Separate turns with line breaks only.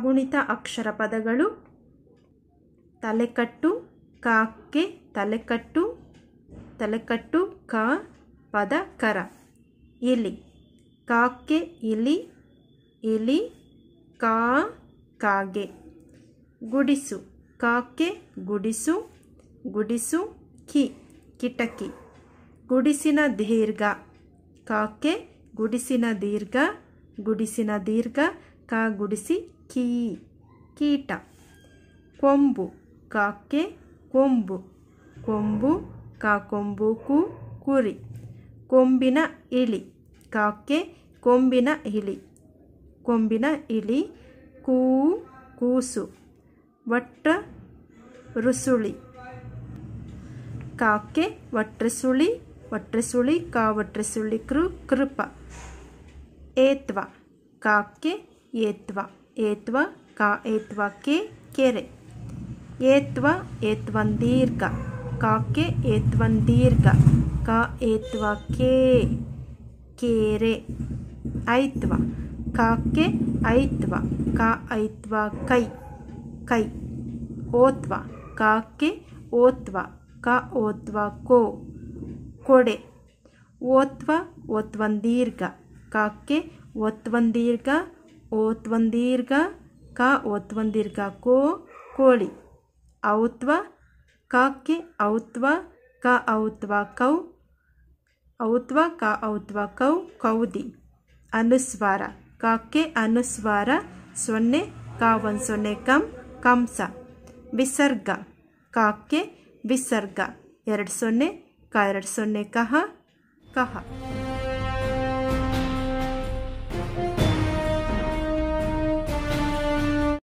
ಅಗುಣಿತ ಅಕ್ಷರ ಪದಗಳು ತಲೆಕಟ್ಟು ಕಾಕ್ಕೆ ತಲೆಕಟ್ಟು ತಲೆಕಟ್ಟು ಕ ಪದ ಕರ ಇಲಿ ಕಾಕ್ಕೆ ಇಲಿ ಇಲಿ ಕಾ ಕಾಗೆ ಗುಡಿಸು ಕಾಕ್ಕೆ ಗುಡಿಸು ಗುಡಿಸು ಕಿ ಕಿಟಕಿ ಗುಡಿಸಿನ ದೀರ್ಘ ಕಾಕೆ ಗುಡಿಸಿನ ದೀರ್ಘ ಗುಡಿಸಿನ ದೀರ್ಘ ಗುಡಿಸಿ ಕೀ ಕೀಟ ಕೊಂಬು ಕಾಕೆ ಕೊಂಬು ಕೊಂಬು ಕಾಕೊಂಬು ಕು ಕುರಿ ಕೊಂಬಿನ ಇಳಿ ಕಾಕೆ ಕೊಂಬಿನ ಇಳಿ ಕೊಂಬಿನ ಇಳಿ ಕೂ ಕೂಸು ವಟ್ಟ ರುಸುಳಿ ಕಾಕೆ ವಟ್ರಸುಳಿ ವಟ್ರಸುಳಿ ಕಾವಟ್ರಸುಳಿ ಕೃ ಕೃಪ ಏತ್ವ ಕಾಕೆ ಏತ್ವ ಏತ್ವ ಕ ಏತ್ವ ಕೆ ಕೆರೆ ಏತ್ವ ಏತ್ವನ್ ದೀರ್ಘ ಏತ್ವಂದೀರ್ಘ ಏತ್ವನ್ ಏತ್ವಂದೀರ್ಘ ಕ ಕೆ ಕೆರೆ ಐತ್ವ ಕೆ ಐತ್ವ ಕ ಐತ್ವ ಕೈ ಕೈ ಓತ್ವ ಕೆ ಓತ್ವ ಕ ಓತ್ವ ಕೋ ಕೊಡೆ ಓತ್ವ ದೀರ್ಘ ಓತ್ವಂದೀರ್ಘ ಕಾಕ್ಕೆ ದೀರ್ಘ ಓತ್ ದೀರ್ಘ ಕ ಓತ್ವ ದೀರ್ಘ ಕೋ ಕೋಳಿ ಔತ್ವ ಕಕ್ಕೆ ಔತ್ವ ಕ ಔತ್ವ ಕೌ ಔತ್ವ ಕ ಔತ್ವ ಕೌ ಕೌದಿ ಅನುಸ್ವಾರ ಕಕ್ಕೆ ಅನುಸ್ವಾರ ಸೊನ್ನೆ ಕ ಒಂದು ಸೊನ್ನೆ ಕಂ ಕಂಸ ವಿಸರ್ಗ ಕಾಕ್ಕೆ ವಿಸರ್ಗ ಎರಡು ಸೊನ್ನೆ ಕ ಎರಡು ಸೊನ್ನೆ ಕಹ ಕಹ